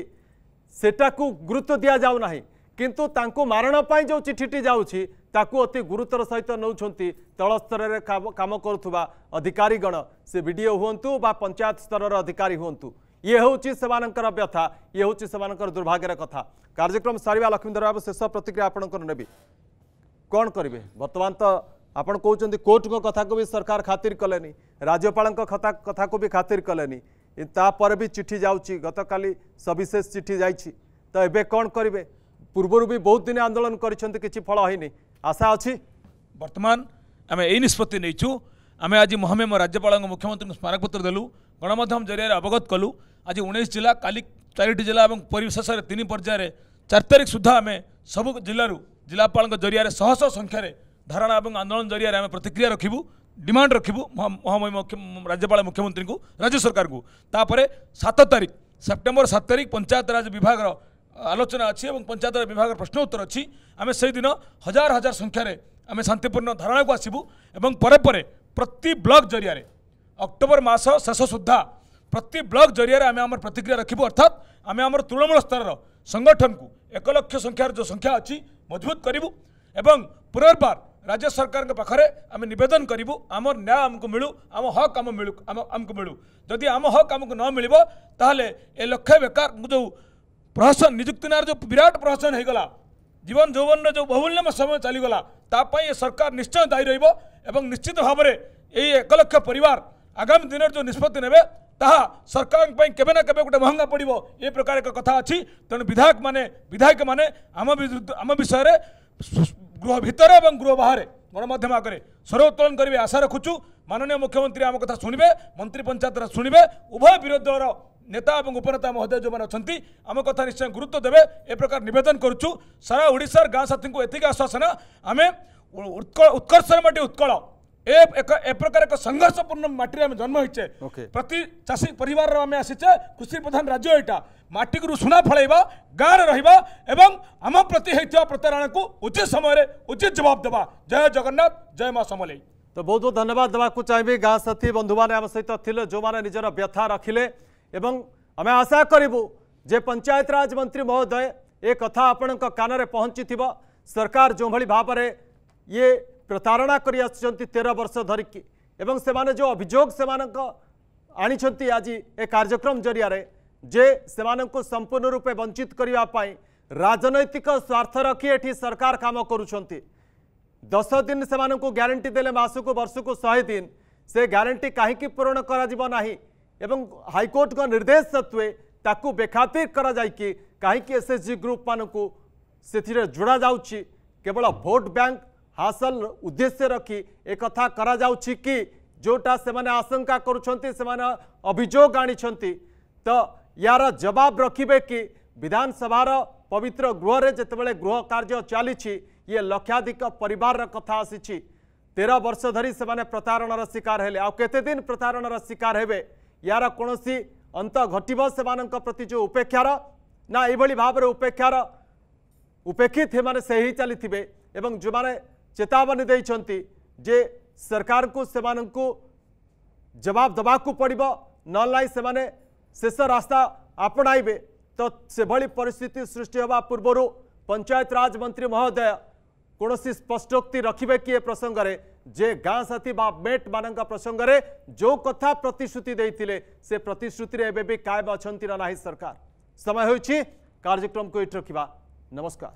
Speaker 1: ସେଟାକୁ ଗୁରୁତ୍ୱ ଦିଆଯାଉନାହିଁ କିନ୍ତୁ ତାଙ୍କୁ ମାରଣ ପାଇଁ ଯେଉଁ ଚିଠିଟି ଯାଉଛି ତାକୁ ଅତି ଗୁରୁତ୍ୱର ସହିତ ନେଉଛନ୍ତି ତଳସ୍ତରରେ କାମ କରୁଥିବା ଅଧିକାରୀଗଣ ସେ ବି ହୁଅନ୍ତୁ ବା ପଞ୍ଚାୟତ ସ୍ତରର ଅଧିକାରୀ ହୁଅନ୍ତୁ ଇଏ ହେଉଛି ସେମାନଙ୍କର ବ୍ୟଥା ଇଏ ହେଉଛି ସେମାନଙ୍କର ଦୁର୍ଭାଗ୍ୟର କଥା କାର୍ଯ୍ୟକ୍ରମ ସାରିବା ଲକ୍ଷ୍ମୀଧର ବାବୁ ଶେଷ ପ୍ରତିକ୍ରିୟା ଆପଣଙ୍କର ନେବି କ'ଣ କରିବେ ବର୍ତ୍ତମାନ ତ ଆପଣ କହୁଛନ୍ତି କୋର୍ଟଙ୍କ କଥାକୁ ବି ସରକାର ଖାତିର କଲେନି ରାଜ୍ୟପାଳଙ୍କ କଥା କଥାକୁ ବି ଖାତିର କଲେନି ତାପରେ ବି ଚିଠି ଯାଉଛି ଗତକାଲି ସବିଶେଷ ଚିଠି ଯାଇଛି ତ ଏବେ କ'ଣ କରିବେ ପୂର୍ବରୁ ବି ବହୁତ ଦିନ ଆନ୍ଦୋଳନ କରିଛନ୍ତି କିଛି ଫଳ ହେଇନି
Speaker 2: ଆଶା ଅଛି ବର୍ତ୍ତମାନ ଆମେ ଏଇ ନିଷ୍ପତ୍ତି ନେଇଛୁ ଆମେ ଆଜି ମହାମେମ ରାଜ୍ୟପାଳଙ୍କ ମୁଖ୍ୟମନ୍ତ୍ରୀଙ୍କୁ ସ୍ମାରକପତ୍ର ଦେଲୁ গণমাধ্যম জৰিয়তে অবগত কৰিলু আজি 19 জিলা কালিচ ৪টি জিলা আৰু পৰিৱেশසර তিনি পৰ্যায়ৰে 4 তাৰিখ শুদ্ধ আমি সকলো জিলাৰ জিলাপালৰ জৰিয়তে সহসহ সংখ্যাৰে ধাৰণা আৰু আন্দোলন জৰিয়তে আমি প্ৰতিক্ৰিয়া ৰখিবু ডিমান্ড ৰখিবু মহময় মুখ্য ৰাজ্যপাল আৰু মুখ্যমন্ত্ৰীক ৰাজ্য চৰকাৰক তাৰ পাৰে 7 তাৰিখ ছেপ্টেম্বৰ 7 তাৰিখ পঞ্চায়ত ৰাজ বিভাগৰ আলোচনা আছে আৰু পঞ্চায়তৰ বিভাগৰ প্ৰশ্ন উত্তৰ আছে আমি সেই দিনা হাজাৰ হাজাৰ সংখ্যাৰে আমি শান্তিপুৰ্ণ ধাৰণা গো আসিবু আৰু পৰপরে প্ৰতি ব্লক জৰিয়তে ଅକ୍ଟୋବର ମାସ ଶେଷ ସୁଦ୍ଧା ପ୍ରତି ବ୍ଲକ ଜରିଆରେ ଆମେ ଆମର ପ୍ରତିକ୍ରିୟା ରଖିବୁ ଅର୍ଥାତ୍ ଆମେ ଆମର ତୃଣମୂଳ ସ୍ତରର ସଂଗଠନକୁ ଏକ ଲକ୍ଷ ସଂଖ୍ୟାର ଯେଉଁ ସଂଖ୍ୟା ଅଛି ମଜବୁତ କରିବୁ ଏବଂ ପୁନର୍ବାର ରାଜ୍ୟ ସରକାରଙ୍କ ପାଖରେ ଆମେ ନିବେଦନ କରିବୁ ଆମର ନ୍ୟାୟ ଆମକୁ ମିଳୁ ଆମ ହକ୍ ଆମ ମିଳୁ ଆମ ଆମକୁ ମିଳୁ ଯଦି ଆମ ହକ୍ ଆମକୁ ନ ମିଳିବ ତାହେଲେ ଏ ଲକ୍ଷେ ବେକାରଙ୍କୁ ଯେଉଁ ପ୍ରହସନ ନିଯୁକ୍ତିନାର ଯେଉଁ ବିରାଟ ପ୍ରହସନ ହୋଇଗଲା ଜୀବନ ଯୌବନର ଯେଉଁ ବହୁଲ୍ୟମ ସମୟ ଚାଲିଗଲା ତା ପାଇଁ ଏ ସରକାର ନିଶ୍ଚୟ ଦାୟୀ ରହିବ ଏବଂ ନିଶ୍ଚିତ ଭାବରେ ଏଇ ଏକ ଲକ୍ଷ ପରିବାର आगामी दिन जो निष्पत्ति ने ତାହା ସରକାରଙ୍କ ପାଇଁ କେବେ ନା କେବେ ଗୋଟେ ମହଙ୍ଗା ପଡ଼ିବ ଏ ପ୍ରକାର ଏକ କଥା ଅଛି ତେଣୁ ବିଧାୟକମାନେ ବିଧାୟକମାନେ ଆମ ଆମ ବିଷୟରେ ଗୃହ ଭିତରେ ଏବଂ ଗୃହ ବାହାରେ ଗଣମାଧ୍ୟମ ଆଗରେ ସ୍ୱରୋତ୍ତୋଳନ କରିବେ ଆଶା ରଖୁଛୁ ମାନନୀୟ ମୁଖ୍ୟମନ୍ତ୍ରୀ ଆମ କଥା ଶୁଣିବେ ମନ୍ତ୍ରୀ ପଞ୍ଚାୟତର ଶୁଣିବେ ଉଭୟ ବିରୋଧୀ ଦଳର ନେତା ଏବଂ ଉପନେତା ମହୋଦୟ ଯେଉଁମାନେ ଅଛନ୍ତି ଆମ କଥା ନିଶ୍ଚୟ ଗୁରୁତ୍ୱ ଦେବେ ଏ ପ୍ରକାର ନିବେଦନ କରୁଛୁ ସାରା ଓଡ଼ିଶାର ଗାଁ ସାଥୀଙ୍କୁ ଏତିକି ଆଶ୍ୱାସନା ଆମେ ଉତ୍କର୍ଷର ମାଟି ଉତ୍କଳ एक ए एक संघर्षपूर्ण माटी जन्म होचे प्रति चाषी पर आम आसीचे कृषि प्रधान राज्य एटा माटी सुना फलैबा गाँव रहा आम प्रति होता प्रतारणा को उचित समय उचित
Speaker 1: जवाब देवा जय जगन्नाथ जय माँ समलई तो बहुत बहुत धन्यवाद देवाक चाहिए गाँ साथी बंधु मैंने सहित थे जो मैंने निजर व्यथा रखिले आम आशा करूँ जे पंचायतराज मंत्री महोदय ए कथ आपण कान में पहुंची सरकार जो भाव ये प्रतारणा कर तेरह वर्ष धरिकी एवं से माने जो अभोग से आज ए कार्यक्रम जरिया जे से संपूर्ण रूपे वंचित करने राजनैतिक स्वार्थ रखी एटी सरकार कम कर दस दिन से ग्यारंटी देसक को शहे दिन से ग्यारंटी कहीं पूरण करना हाइकोर्ट निर्देश सत्वे बेखातिर कर कहीं एस एच जी ग्रुप मानक जोड़ा जावल भोट बैंक हासल उद्देश्य रखी एक करा कि जोटा से आशंका करुछंती से माने तो यार जवाब रखिए कि विधानसभा पवित्र गृह जिते गृह कार्य चली ये लक्षाधिक पर कथा आसी तेरह वर्ष धरी से प्रतारणार शिकार है आउ दिन प्रतारणार शिकार हे यार कौन सी अंत घटव से प्रति जो उपेक्षार ना ये भाव उपेक्षार उपेक्षित से ही चली जो मैंने चेतावनी देखते जे सरकार को सेना जवाब देवाक पड़ नाई से शेष रास्ता आपणाइबे तो से परिस्थिति सृष्टि होगा पूर्व पंचायत राज मंत्री महोदय कौन सी स्पष्टोक्ति रखिए कि प्रसंग में जे गाँ साथी बा मेट मान प्रसंग में जो कथा प्रतिश्रुति देते से प्रतिश्रुति एवं भी कायम अच्छा ना ना सरकार समय हो कार्यक्रम को ये रखा नमस्कार